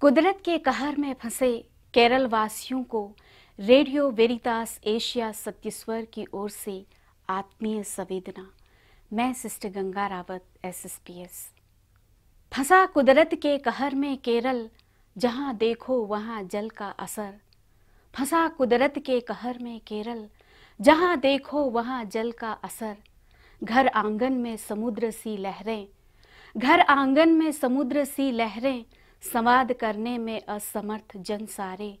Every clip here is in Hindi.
कुदरत के कहर में फंसे केरल वासियों को रेडियो वेरितास एशिया सत्यस्वर की ओर से आत्मीय संवेदना मैं सिस्टर गंगा रावत एसएसपीएस फंसा कुदरत के कहर में केरल जहां देखो वहां जल का असर फंसा कुदरत के कहर में केरल जहां देखो वहां जल का असर घर आंगन में समुद्र सी लहरें घर आंगन में समुद्र सी लहरें संवाद करने में असमर्थ जन सारे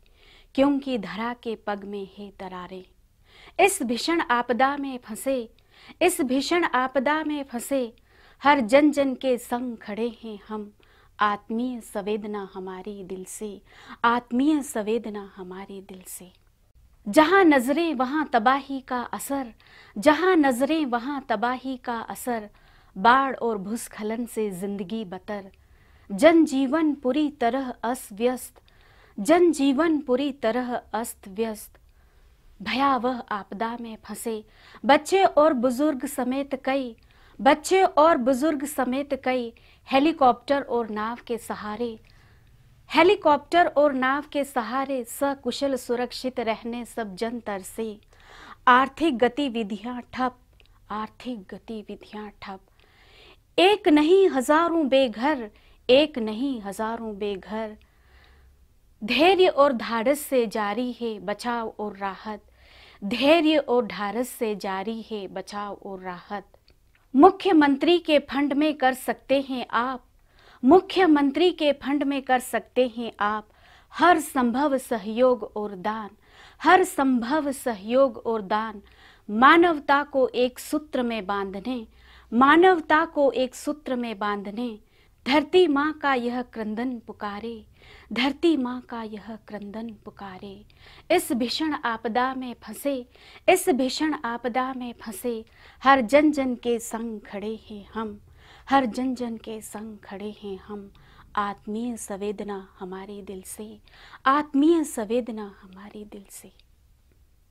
क्योंकि धरा के पग में है दरारे इस भीषण आपदा में फंसे इस भीषण आपदा में फंसे हर जन जन के संग खड़े हैं हम आत्मीय संवेदना हमारी दिल से आत्मीय संवेदना हमारे दिल से जहां नज़रें वहां तबाही का असर जहां नज़रें वहां तबाही का असर बाढ़ और भूस्खलन से जिंदगी बतर जनजीवन पूरी तरह अस्त व्यस्त जनजीवन पूरी तरह अस्त व्यस्त भयावह आपदा में फंसे बच्चे और बुजुर्ग समेत कई बच्चे और बुजुर्ग समेत कई हेलीकॉप्टर और नाव के सहारे हेलीकॉप्टर और नाव के सहारे सकुशल सुरक्षित रहने सब जन तरसे आर्थिक गतिविधियां ठप आर्थिक गतिविधियां ठप एक नहीं हजारों बेघर एक नहीं हजारों बेघर धैर्य और धारस से जारी है बचाव और राहत धैर्य और धारस से जारी है बचाव और राहत मुख्यमंत्री के फंड में कर सकते हैं आप मुख्यमंत्री के फंड में कर सकते हैं आप हर संभव सहयोग और दान हर संभव सहयोग और दान मानवता को एक सूत्र में बांधने मानवता को एक सूत्र में बांधने धरती माँ का यह क्रंदन पुकारे धरती माँ का यह क्रंदन पुकारे इस भीषण आपदा में फंसे इस भीषण आपदा में फंसे हर जन जन के संग खड़े हैं हम हर जन जन के संग खड़े हैं हम आत्मीय संवेदना हमारे दिल से आत्मीय संवेदना हमारे दिल से